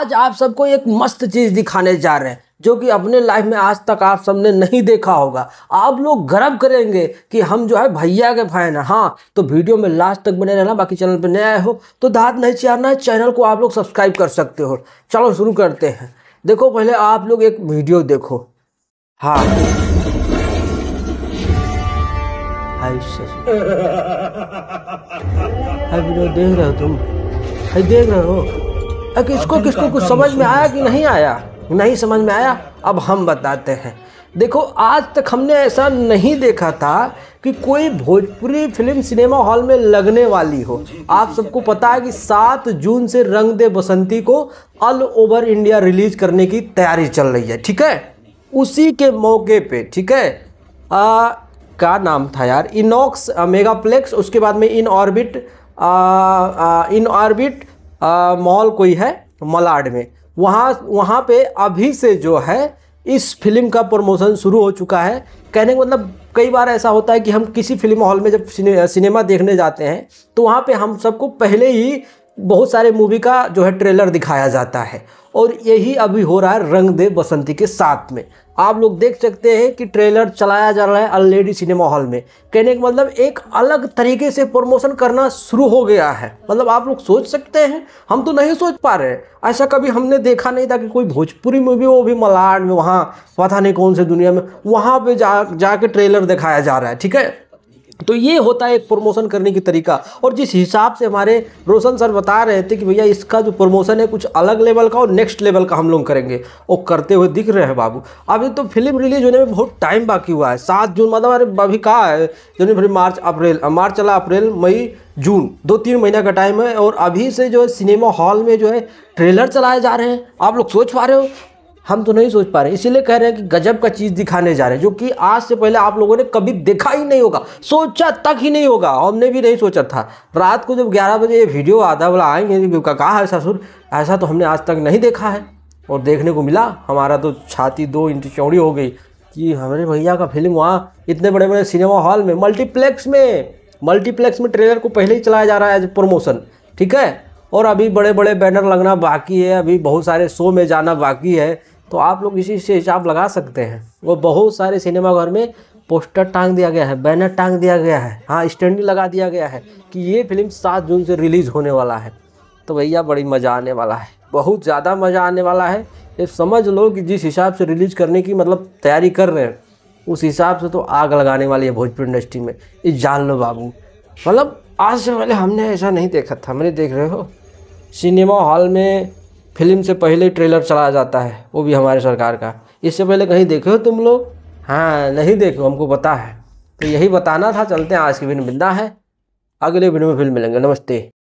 आज आप सबको एक मस्त चीज़ दिखाने जा रहे हैं जो कि अपने लाइफ में आज तक आप सबने नहीं देखा होगा आप लोग गर्व करेंगे कि हम जो है भैया के फैन हैं हाँ तो वीडियो में लास्ट तक बने रहना बाकी चैनल पर नए आए हो तो दांत नहीं चारना है चैनल को आप लोग सब्सक्राइब कर सकते हो चलो शुरू करते हैं देखो पहले आप लोग एक वीडियो देखो हाँ देख रहे हो तुम देख रहे हो कि किसको किसको कुछ समझ में आया कि नहीं आया नहीं समझ में आया अब हम बताते हैं देखो आज तक हमने ऐसा नहीं देखा था कि कोई भोजपुरी फिल्म सिनेमा हॉल में लगने वाली हो आप सबको पता है कि 7 जून से रंग दे बसंती को ऑल ओवर इंडिया रिलीज करने की तैयारी चल रही है ठीक है उसी के मौके पे ठीक है आ, का नाम था यार इनॉक्स मेगाप्लेक्स उसके बाद में Inorbit Inorbit mall कोई है मलाड में वहाँ वहाँ पे अभी से जो है इस फिल्म का प्रमोशन शुरू हो चुका है कहने का मतलब कई बार ऐसा होता है कि हम किसी फिल्म हॉल में जब सिने, सिनेमा देखने जाते हैं तो वहाँ पे हम सबको पहले ही बहुत सारे मूवी का जो है ट्रेलर दिखाया जाता है और यही अभी हो रहा है रंग दे बसंती के साथ में आप लोग देख सकते हैं कि ट्रेलर चलाया जा रहा है ऑलरेडी सिनेमा हॉल में कहने का मतलब एक अलग तरीके से प्रमोशन करना शुरू हो गया है मतलब आप लोग सोच सकते हैं हम तो नहीं सोच पा रहे ऐसा कभी हमने देखा नहीं था कि कोई भोजपुरी मूवी वो भी मलाड में वहाँ पता नहीं कौन से दुनिया में वहाँ पर जा जाके ट्रेलर दिखाया जा रहा है ठीक है तो ये होता है एक प्रमोशन करने की तरीका और जिस हिसाब से हमारे रोशन सर बता रहे थे कि भैया इसका जो प्रमोशन है कुछ अलग लेवल का और नेक्स्ट लेवल का हम लोग करेंगे वो करते हुए दिख रहे हैं बाबू अभी तो फिल्म रिलीज होने में बहुत टाइम बाकी हुआ है सात जून मतलब अरे अभी कहा है जनवरी मार्च अप्रैल मार्च चला अप्रैल मई जून दो तीन महीना का टाइम है और अभी से जो है सिनेमा हॉल में जो है ट्रेलर चलाए जा रहे हैं आप लोग सोच पा रहे हो हम तो नहीं सोच पा रहे इसीलिए कह रहे हैं कि गजब का चीज़ दिखाने जा रहे हैं जो कि आज से पहले आप लोगों ने कभी देखा ही नहीं होगा सोचा तक ही नहीं होगा हमने भी नहीं सोचा था रात को जब 11 बजे ये वीडियो आता बोला आएंगे कहा है ससुर ऐसा तो हमने आज तक नहीं देखा है और देखने को मिला हमारा तो छाती दो इंच चौड़ी हो गई कि हमारे भैया का फिल्म वहाँ इतने बड़े बड़े सिनेमा हॉल में मल्टीप्लेक्स में मल्टीप्लेक्स में ट्रेलर को पहले ही चलाया जा रहा है एज प्रमोशन ठीक है और अभी बड़े बड़े बैनर लगना बाकी है अभी बहुत सारे शो में जाना बाकी है तो आप लोग इसी से हिसाब लगा सकते हैं वो बहुत सारे सिनेमाघर में पोस्टर टांग दिया गया है बैनर टांग दिया गया है हाँ स्टैंडिंग लगा दिया गया है कि ये फिल्म सात जून से रिलीज़ होने वाला है तो भैया बड़ी मज़ा आने वाला है बहुत ज़्यादा मज़ा आने वाला है ये समझ लो कि जिस हिसाब से रिलीज़ करने की मतलब तैयारी कर रहे हैं उस हिसाब से तो आग लगाने वाली है भोजपुर इंडस्ट्री में ये जान लो बाबू मतलब आज से पहले हमने ऐसा नहीं देखा था मैंने देख रहे हो सिनेमा हॉल में फिल्म से पहले ट्रेलर चलाया जाता है वो भी हमारे सरकार का इससे पहले कहीं देखे हो तुम लोग हाँ नहीं देखे हो हमको पता है तो यही बताना था चलते हैं आज की दिन बिंदा है अगले वीडियो में फिल्म मिलेंगे नमस्ते